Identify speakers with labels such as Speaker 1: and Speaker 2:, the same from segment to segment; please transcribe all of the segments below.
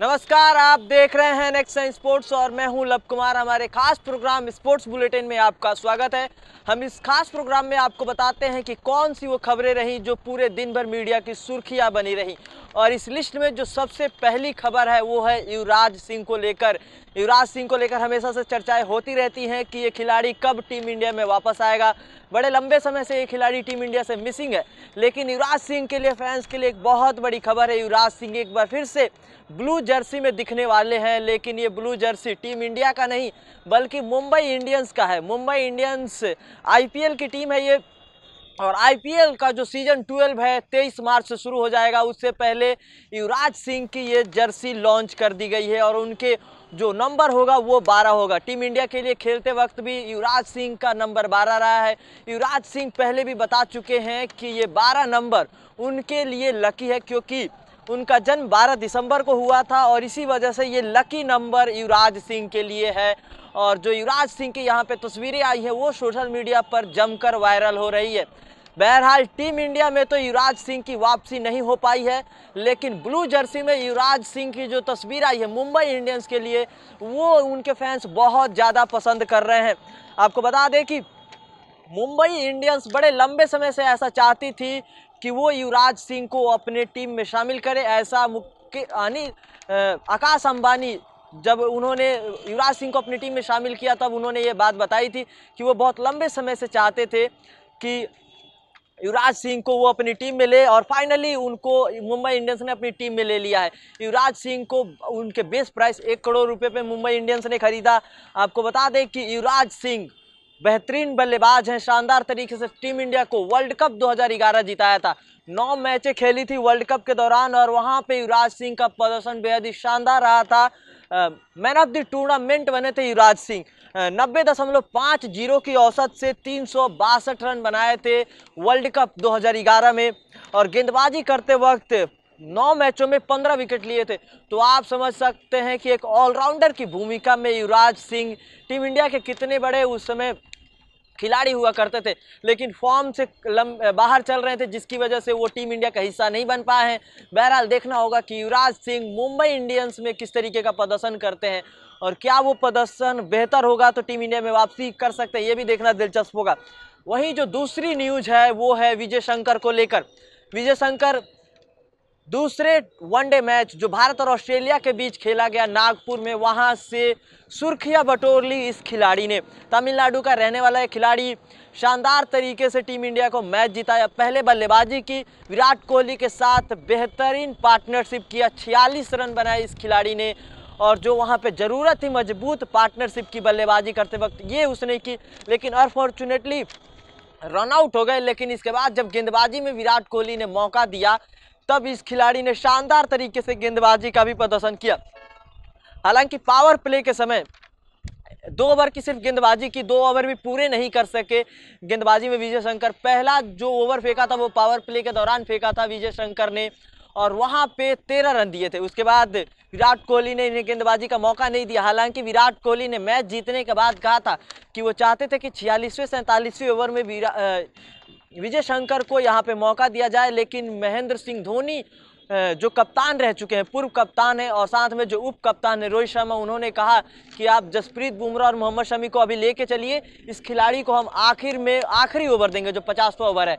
Speaker 1: नमस्कार आप देख रहे हैं नेक्स्ट साइन स्पोर्ट्स और मैं हूं लव कुमार हमारे खास प्रोग्राम स्पोर्ट्स बुलेटिन में आपका स्वागत है हम इस खास प्रोग्राम में आपको बताते हैं कि कौन सी वो खबरें रहीं जो पूरे दिन भर मीडिया की सुर्खियां बनी रहीं और इस लिस्ट में जो सबसे पहली खबर है वो है युवराज सिंह को लेकर युवराज सिंह को लेकर हमेशा से चर्चाएं होती रहती हैं कि ये खिलाड़ी कब टीम इंडिया में वापस आएगा बड़े लंबे समय से ये खिलाड़ी टीम इंडिया से मिसिंग है लेकिन युवराज सिंह के लिए फैंस के लिए एक बहुत बड़ी खबर है युवराज सिंह एक बार फिर से ब्लू जर्सी में दिखने वाले हैं लेकिन ये ब्लू जर्सी टीम इंडिया का नहीं बल्कि मुंबई इंडियंस का है मुंबई इंडियंस आई की टीम है ये और आईपीएल का जो सीजन 12 है 23 मार्च से शुरू हो जाएगा उससे पहले युवराज सिंह की ये जर्सी लॉन्च कर दी गई है और उनके जो नंबर होगा वो बारह होगा टीम इंडिया के लिए खेलते वक्त भी युवराज सिंह का नंबर बारह रहा है युवराज सिंह पहले भी बता चुके हैं कि ये बारह नंबर उनके लिए लकी है क्योंकि उनका जन्म 12 दिसंबर को हुआ था और इसी वजह से ये लकी नंबर युवराज सिंह के लिए है और जो युवराज सिंह की यहाँ पे तस्वीरें आई हैं वो सोशल मीडिया पर जमकर वायरल हो रही है बहरहाल टीम इंडिया में तो युवराज सिंह की वापसी नहीं हो पाई है लेकिन ब्लू जर्सी में युवराज सिंह की जो तस्वीर आई है मुंबई इंडियंस के लिए वो उनके फैंस बहुत ज़्यादा पसंद कर रहे हैं आपको बता दें कि मुंबई इंडियंस बड़े लंबे समय से ऐसा चाहती थी कि वो युवराज सिंह को अपने टीम में शामिल करे ऐसा मुख्य अनिल आकाश अंबानी जब उन्होंने युवराज सिंह को अपनी टीम में शामिल किया तब उन्होंने ये बात बताई थी कि वो बहुत लंबे समय से चाहते थे कि युवराज सिंह को वो अपनी टीम में ले और फाइनली उनको मुंबई इंडियंस ने अपनी टीम में ले लिया है युवराज सिंह को उनके बेस्ट प्राइस एक करोड़ रुपए पे मुंबई इंडियंस ने खरीदा आपको बता दें कि युवराज सिंह बेहतरीन बल्लेबाज हैं शानदार तरीके से टीम इंडिया को वर्ल्ड कप 2011 जिताया था नौ मैचें खेली थी वर्ल्ड कप के दौरान और वहां पे युवराज सिंह का प्रदर्शन बेहद ही शानदार रहा था मैन ऑफ द टूर्नामेंट बने थे युवराज सिंह नब्बे दशमलव पाँच जीरो की औसत से तीन रन बनाए थे वर्ल्ड कप 2011 में और गेंदबाजी करते वक्त नौ मैचों में पंद्रह विकेट लिए थे तो आप समझ सकते हैं कि एक ऑलराउंडर की भूमिका में युवराज सिंह टीम इंडिया के कितने बड़े उस समय खिलाड़ी हुआ करते थे लेकिन फॉर्म से बाहर चल रहे थे जिसकी वजह से वो टीम इंडिया का हिस्सा नहीं बन पाए हैं बहरहाल देखना होगा कि युवराज सिंह मुंबई इंडियंस में किस तरीके का प्रदर्शन करते हैं और क्या वो प्रदर्शन बेहतर होगा तो टीम इंडिया में वापसी कर सकते हैं ये भी देखना दिलचस्प होगा वहीं जो दूसरी न्यूज है वो है विजय शंकर को लेकर विजय शंकर दूसरे वनडे मैच जो भारत और ऑस्ट्रेलिया के बीच खेला गया नागपुर में वहां से सुर्खियां बटोर ली इस खिलाड़ी ने तमिलनाडु का रहने वाला एक खिलाड़ी शानदार तरीके से टीम इंडिया को मैच जिताया पहले बल्लेबाजी की विराट कोहली के साथ बेहतरीन पार्टनरशिप किया छियालीस रन बनाए इस खिलाड़ी ने और जो वहाँ पे ज़रूरत थी मजबूत पार्टनरशिप की बल्लेबाजी करते वक्त ये उसने की लेकिन अनफॉर्चुनेटली रन आउट हो गए लेकिन इसके बाद जब गेंदबाजी में विराट कोहली ने मौका दिया तब इस खिलाड़ी ने शानदार तरीके से गेंदबाजी का भी प्रदर्शन किया हालांकि पावर प्ले के समय दो ओवर की सिर्फ गेंदबाजी की दो ओवर भी पूरे नहीं कर सके गेंदबाजी में विजय शंकर पहला जो ओवर फेंका था वो पावर प्ले के दौरान फेंका था विजय शंकर ने और वहाँ पे तेरह रन दिए थे उसके बाद विराट कोहली ने इन्हें गेंदबाजी का मौका नहीं दिया हालांकि विराट कोहली ने मैच जीतने के बाद कहा था कि वो चाहते थे कि छियालीसवें सैंतालीसवें ओवर में विजय शंकर को यहाँ पे मौका दिया जाए लेकिन महेंद्र सिंह धोनी जो कप्तान रह चुके हैं पूर्व कप्तान हैं और साथ में जो उप कप्तान है रोहित शर्मा उन्होंने कहा कि आप जसप्रीत बुमराह और मोहम्मद शमी को अभी लेके चलिए इस खिलाड़ी को हम आखिर में आखिरी ओवर देंगे जो पचासवा ओवर है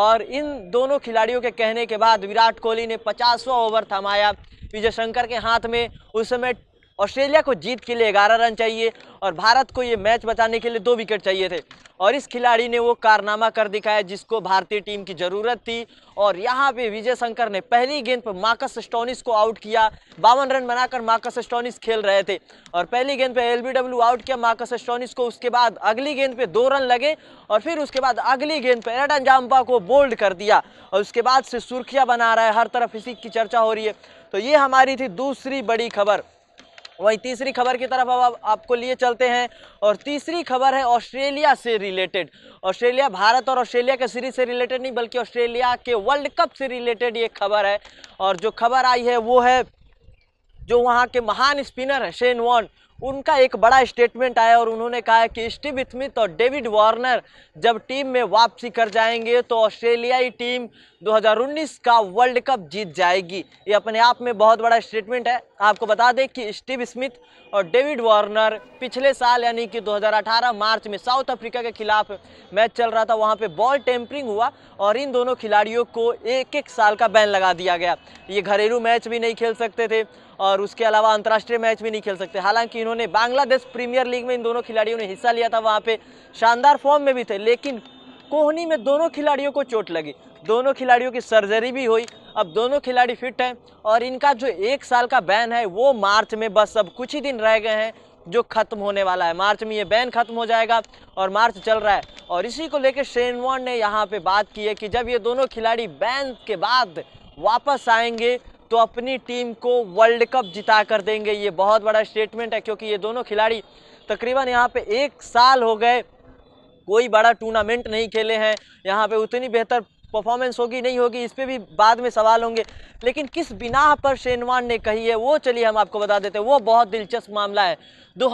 Speaker 1: और इन दोनों खिलाड़ियों के कहने के बाद विराट कोहली ने पचासवा ओवर थमाया विजय शंकर के हाथ में उस समय ऑस्ट्रेलिया को जीत के लिए ग्यारह रन चाहिए और भारत को ये मैच बचाने के लिए दो विकेट चाहिए थे और इस खिलाड़ी ने वो कारनामा कर दिखाया जिसको भारतीय टीम की ज़रूरत थी और यहाँ पे विजय शंकर ने पहली गेंद पर मार्कस स्टोनिस को आउट किया बावन रन बनाकर मार्कस स्टोनिस खेल रहे थे और पहली गेंद पे एल आउट किया मार्कस स्टोनिस को उसके बाद अगली गेंद पे दो रन लगे और फिर उसके बाद अगली गेंद पर एडन जाम्पा को बोल्ड कर दिया और उसके बाद से सुर्खियाँ बना रहा है हर तरफ इसी की चर्चा हो रही है तो ये हमारी थी दूसरी बड़ी खबर वहीं तीसरी खबर की तरफ अब आपको लिए चलते हैं और तीसरी खबर है ऑस्ट्रेलिया से रिलेटेड ऑस्ट्रेलिया भारत और ऑस्ट्रेलिया के सीरीज से रिलेटेड नहीं बल्कि ऑस्ट्रेलिया के वर्ल्ड कप से रिलेटेड ये खबर है और जो खबर आई है वो है जो वहाँ के महान स्पिनर हैं शेन वॉन उनका एक बड़ा स्टेटमेंट आया और उन्होंने कहा कि स्टीव स्मिथ और डेविड वार्नर जब टीम में वापसी कर जाएंगे तो ऑस्ट्रेलियाई टीम 2019 का वर्ल्ड कप जीत जाएगी ये अपने आप में बहुत बड़ा स्टेटमेंट है आपको बता दें कि स्टीव स्मिथ और डेविड वार्नर पिछले साल यानी कि 2018 मार्च में साउथ अफ्रीका के खिलाफ मैच चल रहा था वहाँ पर बॉल टेम्परिंग हुआ और इन दोनों खिलाड़ियों को एक एक साल का बैन लगा दिया गया ये घरेलू मैच भी नहीं खेल सकते थे और उसके अलावा अंतर्राष्ट्रीय मैच भी नहीं खेल सकते हालांकि इन्होंने बांग्लादेश प्रीमियर लीग में इन दोनों खिलाड़ियों ने हिस्सा लिया था वहाँ पर शानदार फॉर्म में भी थे लेकिन कोहनी में दोनों खिलाड़ियों को चोट लगी दोनों खिलाड़ियों की सर्जरी भी हुई अब दोनों खिलाड़ी फिट हैं और इनका जो एक साल का बैन है वो मार्च में बस अब कुछ ही दिन रह गए हैं जो खत्म होने वाला है मार्च में ये बैन खत्म हो जाएगा और मार्च चल रहा है और इसी को लेकर शेनवान ने यहाँ पे बात की है कि जब ये दोनों खिलाड़ी बैन के बाद वापस आएंगे तो अपनी टीम को वर्ल्ड कप जिता कर देंगे ये बहुत बड़ा स्टेटमेंट है क्योंकि ये दोनों खिलाड़ी तकरीबन यहाँ पे एक साल हो गए कोई बड़ा टूर्नामेंट नहीं खेले हैं यहाँ पे उतनी बेहतर परफॉर्मेंस होगी नहीं होगी इस पर भी बाद में सवाल होंगे लेकिन किस बिना पर शेनवान ने कही है वो चलिए हम आपको बता देते हैं वो बहुत दिलचस्प मामला है दो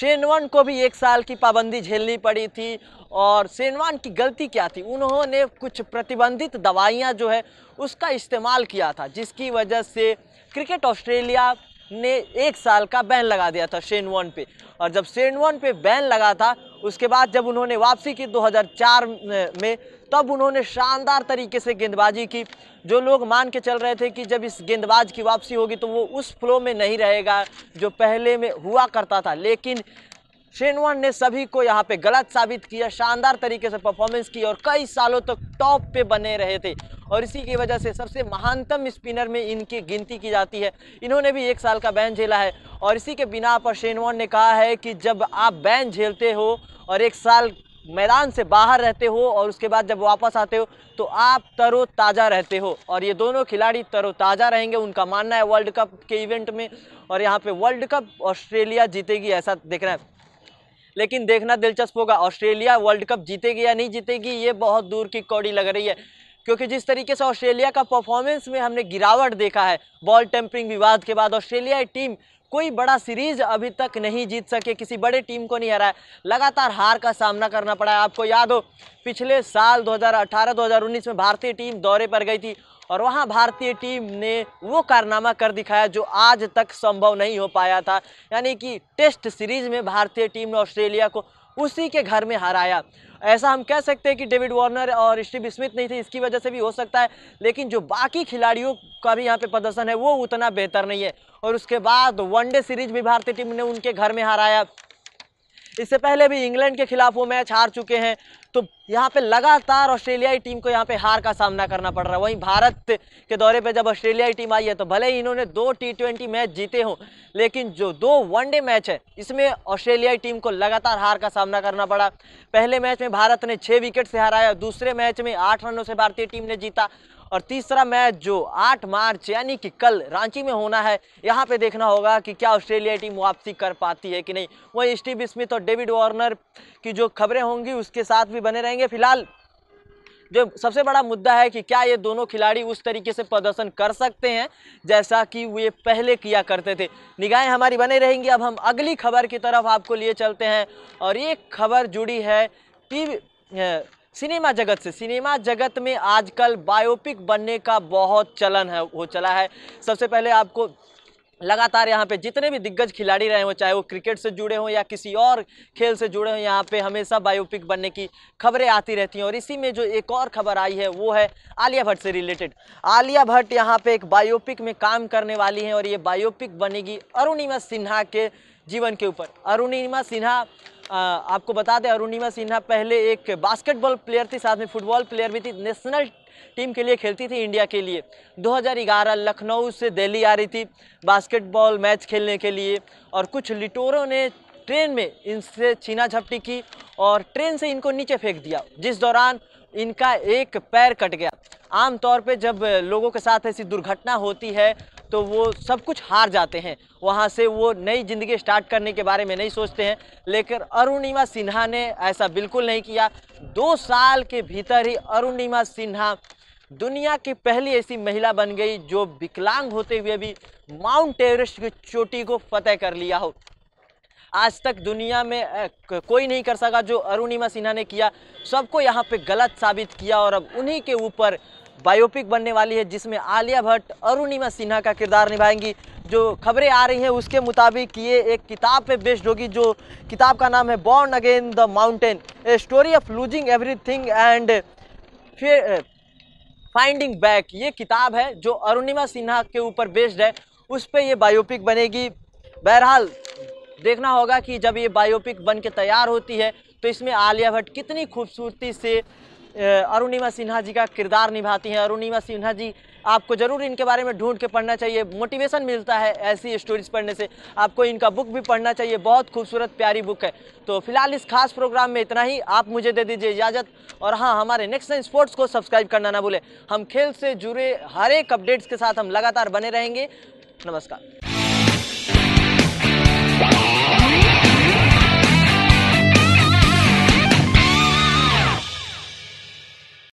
Speaker 1: शेनवन को भी एक साल की पाबंदी झेलनी पड़ी थी और शेनवान की गलती क्या थी उन्होंने कुछ प्रतिबंधित दवाइयाँ जो है उसका इस्तेमाल किया था जिसकी वजह से क्रिकेट ऑस्ट्रेलिया ने एक साल का बैन लगा दिया था शेनवान पे और जब शेनवान पे बैन लगा था उसके बाद जब उन्होंने वापसी की 2004 में तब उन्होंने शानदार तरीके से गेंदबाजी की जो लोग मान के चल रहे थे कि जब इस गेंदबाज की वापसी होगी तो वो उस फ्लो में नहीं रहेगा जो पहले में हुआ करता था लेकिन शेनवान ने सभी को यहाँ पे गलत साबित किया शानदार तरीके से परफॉर्मेंस की और कई सालों तक तो टॉप पे बने रहे थे और इसी की वजह से सबसे महानतम स्पिनर में इनकी गिनती की जाती है इन्होंने भी एक साल का बैन झेला है और इसी के बिना पर शेनवान ने कहा है कि जब आप बैन झेलते हो और एक साल मैदान से बाहर रहते हो और उसके बाद जब वापस आते हो तो आप तरो ताज़ा रहते हो और ये दोनों खिलाड़ी तरो ताज़ा रहेंगे उनका मानना है वर्ल्ड कप के इवेंट में और यहाँ पे वर्ल्ड कप ऑस्ट्रेलिया जीतेगी ऐसा देख रहे हैं लेकिन देखना दिलचस्प होगा ऑस्ट्रेलिया वर्ल्ड कप जीतेगी या नहीं जीतेगी ये बहुत दूर की कौड़ी लग रही है क्योंकि जिस तरीके से ऑस्ट्रेलिया का परफॉर्मेंस में हमने गिरावट देखा है बॉल टेम्परिंग विवाद के बाद ऑस्ट्रेलिया टीम कोई बड़ा सीरीज अभी तक नहीं जीत सके किसी बड़े टीम को नहीं हराया लगातार हार का सामना करना पड़ा है आपको याद हो पिछले साल 2018-2019 में भारतीय टीम दौरे पर गई थी और वहां भारतीय टीम ने वो कारनामा कर दिखाया जो आज तक संभव नहीं हो पाया था यानी कि टेस्ट सीरीज में भारतीय टीम ने ऑस्ट्रेलिया को उसी के घर में हराया ऐसा हम कह सकते हैं कि डेविड वार्नर और स्टीव स्मिथ नहीं थे इसकी वजह से भी हो सकता है लेकिन जो बाकी खिलाड़ियों का भी यहाँ पे प्रदर्शन है वो उतना बेहतर नहीं है और उसके बाद वनडे सीरीज भी भारतीय टीम ने उनके घर में हराया इससे पहले भी इंग्लैंड के खिलाफ वो मैच हार चुके हैं तो यहाँ पे लगातार ऑस्ट्रेलियाई टीम को यहाँ पे हार का सामना करना पड़ रहा है वहीं भारत के दौरे पे जब ऑस्ट्रेलियाई टीम आई है तो भले ही इन्होंने दो टी ट्वेंटी मैच जीते हों लेकिन जो दो वनडे मैच है इसमें ऑस्ट्रेलियाई टीम को लगातार हार का सामना करना पड़ा पहले मैच में भारत ने छः विकेट से हराया दूसरे मैच में आठ रनों से भारतीय टीम ने जीता और तीसरा मैच जो 8 मार्च यानी कि कल रांची में होना है यहाँ पे देखना होगा कि क्या ऑस्ट्रेलिया टीम वापसी कर पाती है कि नहीं वहीं स्टीव स्मिथ और डेविड वार्नर की जो खबरें होंगी उसके साथ भी भी बने रहेंगे फिलहाल जो सबसे बड़ा मुद्दा है कि क्या ये दोनों खिलाड़ी उस तरीके से प्रदर्शन कर सकते हैं जैसा कि वे पहले किया करते थे निगाहें हमारी बने रहेंगी अब हम अगली खबर की तरफ आपको लिए चलते हैं और ये खबर जुड़ी है टीवी सिनेमा जगत से सिनेमा जगत में आजकल बायोपिक बनने का बहुत चलन है हो चला है सबसे पहले आपको लगातार यहाँ पे जितने भी दिग्गज खिलाड़ी रहे हों चाहे वो क्रिकेट से जुड़े हों या किसी और खेल से जुड़े हों यहाँ पे हमेशा बायोपिक बनने की खबरें आती रहती हैं और इसी में जो एक और खबर आई है वो है आलिया भट्ट से रिलेटेड आलिया भट्ट यहाँ पे एक बायोपिक में काम करने वाली हैं और ये बायोपिक बनेगी अरुणिमा सिन्हा के जीवन के ऊपर अरुणिमा सिन्हा आपको बता दें अरुणिमा सिन्हा पहले एक बास्केटबॉल प्लेयर थी साथ में फुटबॉल प्लेयर भी थी नेशनल टीम के लिए खेलती थी इंडिया के लिए 2011 लखनऊ से दिल्ली आ रही थी बास्केटबॉल मैच खेलने के लिए और कुछ लिटोरों ने ट्रेन में इनसे छीना झपटी की और ट्रेन से इनको नीचे फेंक दिया जिस दौरान इनका एक पैर कट गया आमतौर पर जब लोगों के साथ ऐसी दुर्घटना होती है तो वो सब कुछ हार जाते हैं वहाँ से वो नई ज़िंदगी स्टार्ट करने के बारे में नहीं सोचते हैं लेकिन अरुणिमा सिन्हा ने ऐसा बिल्कुल नहीं किया दो साल के भीतर ही अरुणिमा सिन्हा दुनिया की पहली ऐसी महिला बन गई जो विकलांग होते हुए भी माउंट एवरेस्ट की चोटी को फतेह कर लिया हो आज तक दुनिया में कोई नहीं कर सका जो अरुणिमा सिन्हा ने किया सबको यहाँ पे गलत साबित किया और अब उन्हीं के ऊपर बायोपिक बनने वाली है जिसमें आलिया भट्ट अरुणिमा सिन्हा का किरदार निभाएंगी जो खबरें आ रही हैं उसके मुताबिक ये एक किताब पे बेस्ड होगी जो किताब का नाम है born again the mountain a story of losing everything and फिर फाइंडिंग बैक ये किताब है जो अरुणिमा सिन्हा के ऊपर बेस्ड है उस पर यह बायोपिक बनेगी बहरहाल देखना होगा कि जब ये बायोपिक बन के तैयार होती है तो इसमें आलिया भट्ट कितनी खूबसूरती से अरुणिमा सिन्हा जी का किरदार निभाती हैं अरुणिमा सिन्हा जी आपको ज़रूर इनके बारे में ढूंढ के पढ़ना चाहिए मोटिवेशन मिलता है ऐसी स्टोरीज पढ़ने से आपको इनका बुक भी पढ़ना चाहिए बहुत खूबसूरत प्यारी बुक है तो फिलहाल इस खास प्रोग्राम में इतना ही आप मुझे दे दीजिए इजाज़त और हाँ हमारे नेक्स्ट टाइम स्पोर्ट्स को सब्सक्राइब करना ना भूलें हम खेल से जुड़े हर एक अपडेट्स के साथ हम लगातार बने रहेंगे नमस्कार